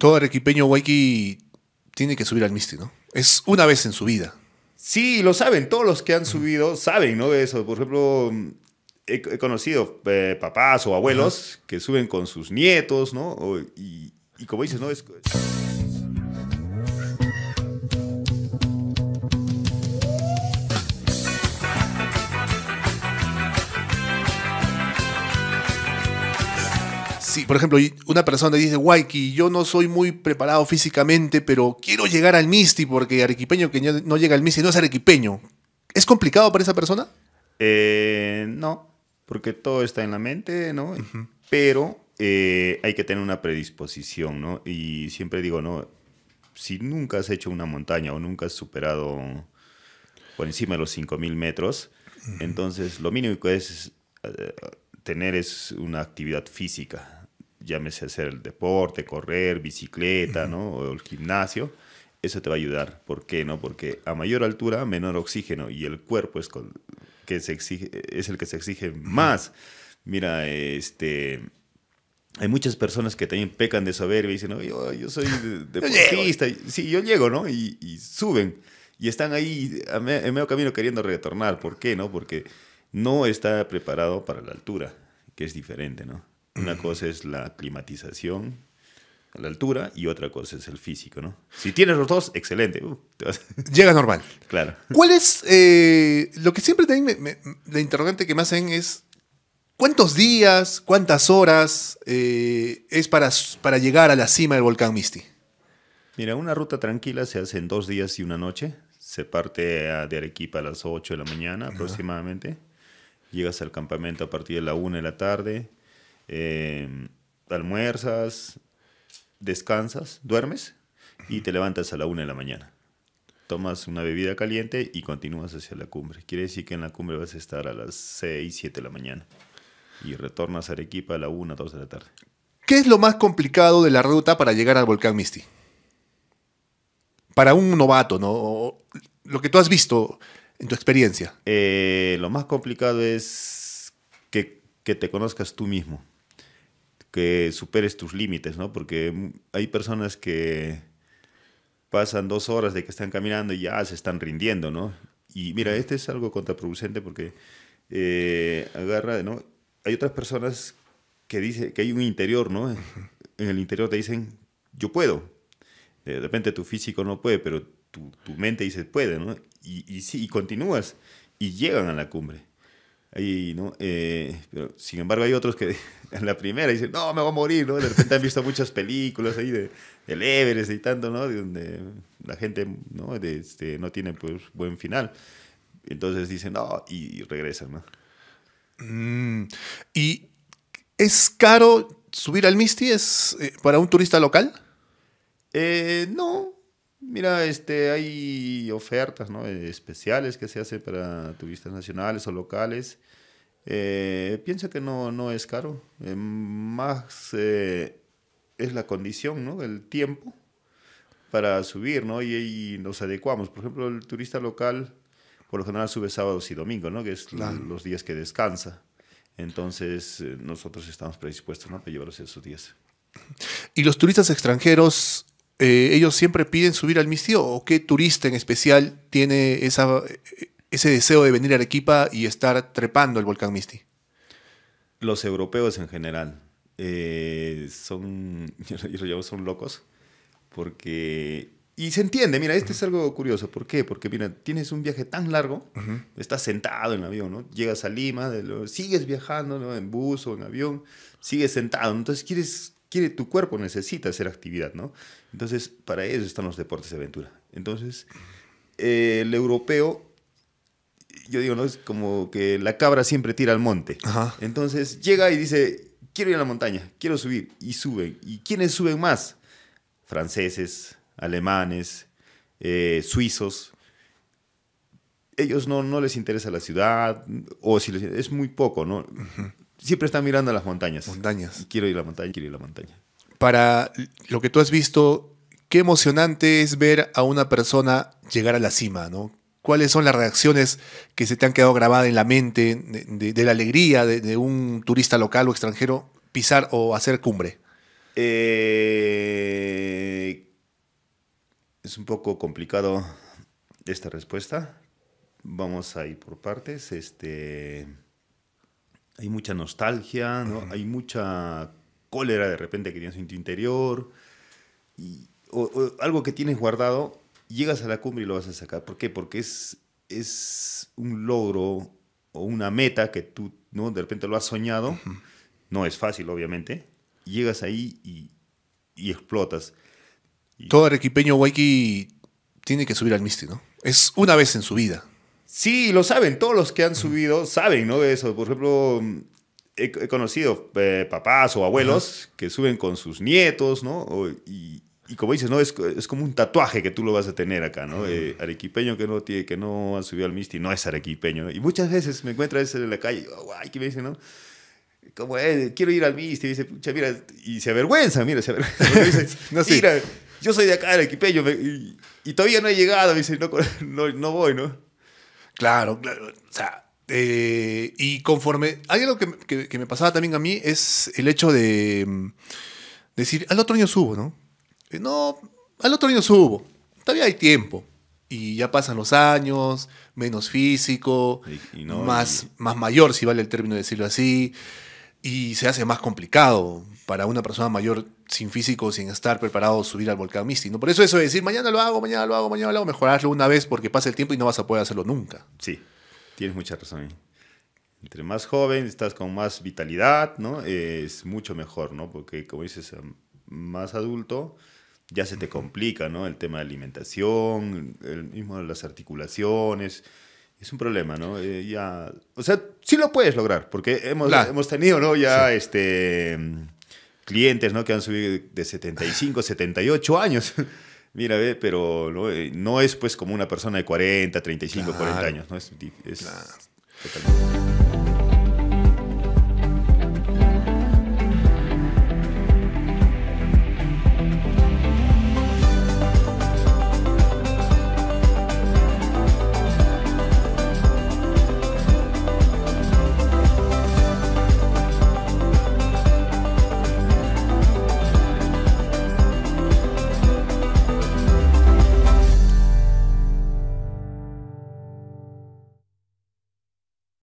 todo arequipeño Waiki tiene que subir al Misti, ¿no? Es una vez en su vida. Sí, lo saben, todos los que han subido saben, ¿no? eso. Por ejemplo, he, conocido eh, papás o abuelos que suben con sus nietos, ¿no? y, y como dices, ¿no? Es... por ejemplo, una persona dice, Waiki, yo no soy muy preparado físicamente, pero quiero llegar al Misti porque arequipeño que no llega al Misti no es arequipeño. ¿Es complicado para esa persona? Eh, no, porque todo está en la mente, ¿no? Pero eh, hay que tener una predisposición, ¿no? Y siempre digo, ¿no? Si nunca has hecho una montaña o nunca has superado por encima de los 5.000 metros, entonces lo mínimo que es... Eh, tener es una actividad física, llámese hacer el deporte, correr, bicicleta, ¿no? O el gimnasio, eso te va a ayudar. ¿Por qué no? Porque a mayor altura, menor oxígeno y el cuerpo es, con, que se exige, es el que se exige más. Mira, este... Hay muchas personas que también pecan de soberbia y dicen, yo, oh, yo soy deportista, sí, yo llego, ¿no? Y, y suben y están ahí en medio camino queriendo retornar. ¿Por qué? No? Porque no está preparado para la altura, que es diferente, ¿no? Una cosa es la climatización a la altura y otra cosa es el físico, ¿no? Si tienes los dos, excelente. llegas uh, Llega normal. Claro. ¿Cuál es, eh, lo que siempre también me, la interrogante que me hacen es, ¿cuántos días, cuántas horas eh, es para, para llegar a la cima del volcán Misti? Mira, una ruta tranquila se hace en dos días y una noche. Se parte de Arequipa a las 8 de la mañana aproximadamente. Llegas al campamento a partir de la 1 de la tarde Em, almuerzas, descansas, duermes y te levantas a la una de la mañana. Tomas una bebida caliente y continúas hacia la cumbre. Quiere decir que en la cumbre vas a estar a las 6, 7 de la mañana. Y retornas a Arequipa a la 1, 2 de la tarde. ¿Qué es lo más complicado de la ruta para llegar al volcán Misti? Para un novato, ¿no? lo que tú has visto en tu experiencia. Eh, lo más complicado es que te conozcas tú mismo que superes tus límites, ¿no? Porque hay personas que pasan dos horas de que están caminando y ya se están rindiendo, ¿no? Y mira, este es algo contraproducente porque eh, agarra, ¿no? Hay otras personas que dicen que hay un interior, ¿no? En el interior te dicen, yo puedo. De repente tu físico no puede, pero tu, mente dice, puede, ¿no? Y, y, sí, y continúas y llegan a la cumbre. ¿no? Eh, pero, sin embargo, hay otros que en la primera dicen, no, me voy a morir, ¿no? De repente han visto muchas películas ahí de, del Everest y tanto, ¿no? De donde la gente ¿no? Este, no tiene pues, buen final. Entonces dicen, no, y, regresan, ¿no? Mm, ¿Y es caro subir al Misti? ¿Es eh, para un turista local? Eh, no, Mira, este, hay ofertas eh, especiales que se hacen para turistas nacionales o locales. Eh, pienso que no, no es caro. Eh, más eh, es la condición, ¿no? El tiempo para subir, ¿no? Y, nos adecuamos. Por ejemplo, el turista local por lo general sube sábados y domingos, ¿no? Que es los, días que descansa. Entonces, nosotros estamos predispuestos, ¿no? Para llevarlos esos días. Y los turistas extranjeros eh, ellos siempre piden subir al Misti ¿O qué turista en especial tiene ese deseo de venir a Arequipa y estar trepando el volcán Misti? Los europeos en general eh, son, son locos, porque... Y se entiende, mira, este es algo curioso. ¿Por qué? Porque, mira, tienes un viaje tan largo, estás sentado en el avión, ¿no? Llegas a Lima, sigues viajando ¿no? en bus o en avión, sigues sentado. Entonces quieres quiere, tu cuerpo necesita hacer actividad, ¿no? Entonces, para eso están los deportes de aventura. Entonces, eh, el europeo, yo digo, ¿no? Es como que la cabra siempre tira al monte. Entonces, llega y dice, quiero ir a la montaña, quiero subir, y suben. ¿Y quiénes suben más? Franceses, alemanes, eh, suizos. Ellos no, no les interesa la ciudad, o si les, es muy poco, ¿no? siempre está mirando las montañas. Montañas. Quiero ir a la montaña, quiero ir a la montaña. Para lo que tú has visto, qué emocionante es ver a una persona llegar a la cima, ¿no? ¿Cuáles son las reacciones que se te han quedado grabadas en la mente de, la alegría de, de, un turista local o extranjero pisar o hacer cumbre? Eh, es un poco complicado esta respuesta. Vamos a ir por partes. Este hay mucha nostalgia, ¿no? Hay mucha cólera de repente que tienes en tu interior. Y, algo que tienes guardado, llegas a la cumbre y lo vas a sacar. ¿Por qué? Porque es, es un logro o una meta que tú ¿no? de repente lo has soñado. No es fácil, obviamente. Llegas ahí y, explotas. Todo arequipeño Waiki tiene que subir al Misti, ¿no? Es una vez en su vida. Sí, lo saben, todos los que han subido saben, ¿no? eso. Por ejemplo, he, conocido eh, papás o abuelos que suben con sus nietos, ¿no? y, como dices, ¿no? Es, como un tatuaje que tú lo vas a tener acá, ¿no? Eh, arequipeño que no, tiene, que no ha subido al Misti no es arequipeño, Y muchas veces me encuentro a veces en la calle, oh, ¿qué me dicen, no? Como, eh, quiero ir al Misti, y dice, pucha, mira, y se avergüenza, mira, se avergüenza. no sé. yo soy de acá, arequipeño, y, todavía no he llegado, dice, no, no voy, ¿no? Claro, claro. O sea, eh, y conforme. Hay algo que, me pasaba también a mí, es el hecho de mm, decir, al otro año subo, ¿no? Eh, no, al otro año subo. Todavía hay tiempo. Y ya pasan los años, menos físico, más, más mayor, si vale el término decirlo así y se hace más complicado para una persona mayor sin físico, sin estar preparado, subir al volcán Misti. ¿no? Por eso eso de decir, mañana lo hago, mañana lo hago, mañana lo hago, mejorarlo una vez porque pasa el tiempo y no vas a poder hacerlo nunca. Sí, tienes mucha razón. Entre más joven, estás con más vitalidad, ¿no? Es mucho mejor, ¿no? Porque como dices, más adulto, ya se te complica, ¿no? El tema de alimentación, el mismo de las articulaciones, es un problema, ¿no? Eh, ya, o sea, sí lo puedes lograr, porque hemos, hemos tenido, ¿no? Ya este, clientes, ¿no? Que han subido de 75, 78 años. Mira, pero eh, no, es pues como una persona de 40, 35, 40 años, ¿no? Es, totalmente.